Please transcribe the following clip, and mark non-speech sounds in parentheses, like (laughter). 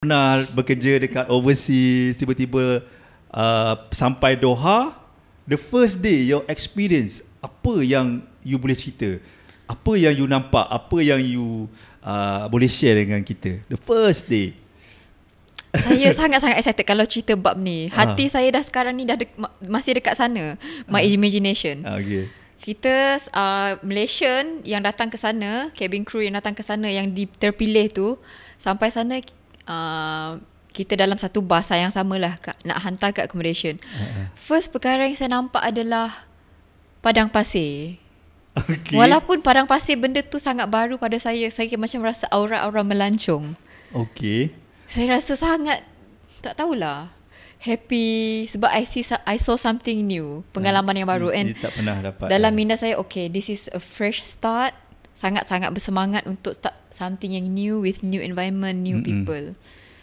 pernah bekerja dekat overseas tiba-tiba uh, sampai Doha the first day your experience apa yang you boleh cerita apa yang you nampak apa yang you uh, boleh share dengan kita the first day saya (laughs) sangat-sangat excited kalau cerita bab ni ah. hati uh. saya dah sekarang ni dah de- masih dekat sana my ah. imagination uh, okay kita uh, Malaysian yang datang ke sana cabin crew yang datang ke sana yang terpilih tu sampai sana Uh, kita dalam satu bahasa yang sama lah nak hantar ke accommodation. Uh-huh. First perkara yang saya nampak adalah padang pasir. Okay. Walaupun padang pasir benda tu sangat baru pada saya, saya macam rasa aura-aura melancung. Okay. Saya rasa sangat tak tahulah happy sebab I see I saw something new, pengalaman ah, yang baru and tak pernah dapat. Dalam lah. minda saya okay, this is a fresh start sangat-sangat bersemangat untuk start something yang new with new environment, new mm-hmm. people.